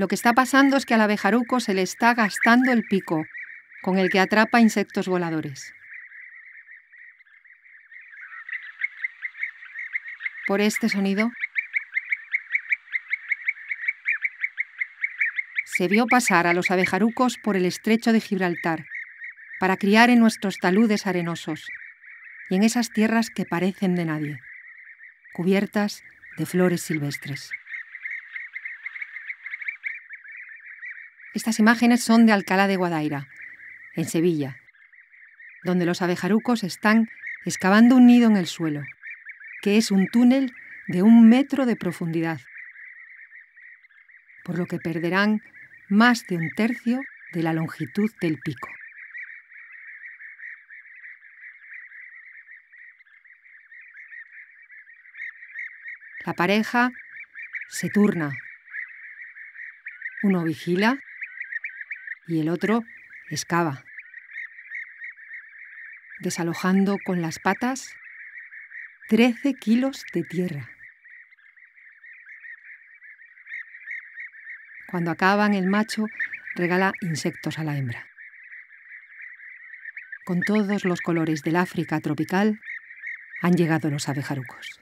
Lo que está pasando es que al abejaruco se le está gastando el pico, con el que atrapa insectos voladores. Por este sonido se vio pasar a los abejarucos por el estrecho de Gibraltar para criar en nuestros taludes arenosos y en esas tierras que parecen de nadie, cubiertas de flores silvestres. Estas imágenes son de Alcalá de Guadaira, en Sevilla, donde los abejarucos están excavando un nido en el suelo, que es un túnel de un metro de profundidad, por lo que perderán más de un tercio de la longitud del pico. La pareja se turna. Uno vigila y el otro excava, desalojando con las patas 13 kilos de tierra. Cuando acaban, el macho regala insectos a la hembra. Con todos los colores del África tropical han llegado los abejarucos.